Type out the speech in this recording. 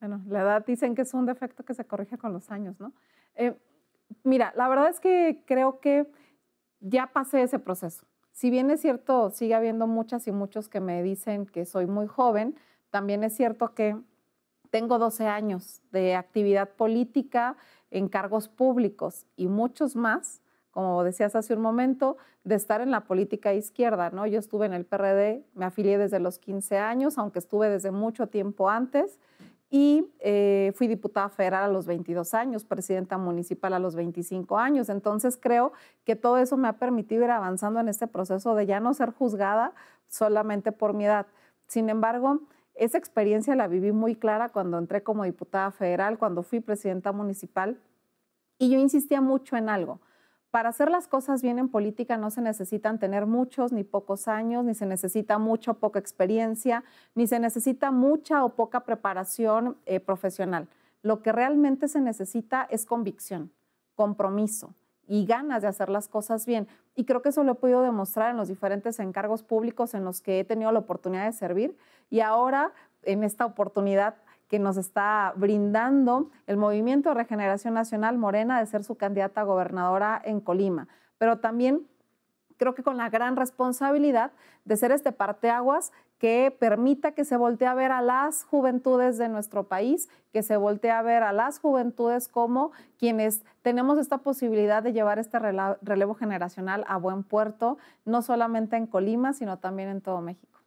Bueno, la edad dicen que es un defecto que se corrige con los años, ¿no? Eh, mira, la verdad es que creo que ya pasé ese proceso. Si bien es cierto, sigue habiendo muchas y muchos que me dicen que soy muy joven, también es cierto que tengo 12 años de actividad política en cargos públicos y muchos más, como decías hace un momento, de estar en la política izquierda, ¿no? Yo estuve en el PRD, me afilié desde los 15 años, aunque estuve desde mucho tiempo antes y eh, fui diputada federal a los 22 años, presidenta municipal a los 25 años. Entonces creo que todo eso me ha permitido ir avanzando en este proceso de ya no ser juzgada solamente por mi edad. Sin embargo, esa experiencia la viví muy clara cuando entré como diputada federal, cuando fui presidenta municipal y yo insistía mucho en algo. Para hacer las cosas bien en política no se necesitan tener muchos ni pocos años, ni se necesita mucha o poca experiencia, ni se necesita mucha o poca preparación eh, profesional. Lo que realmente se necesita es convicción, compromiso y ganas de hacer las cosas bien. Y creo que eso lo he podido demostrar en los diferentes encargos públicos en los que he tenido la oportunidad de servir. Y ahora, en esta oportunidad, que nos está brindando el Movimiento de Regeneración Nacional Morena de ser su candidata a gobernadora en Colima, pero también creo que con la gran responsabilidad de ser este parteaguas que permita que se voltee a ver a las juventudes de nuestro país, que se voltee a ver a las juventudes como quienes tenemos esta posibilidad de llevar este relevo generacional a buen puerto, no solamente en Colima, sino también en todo México.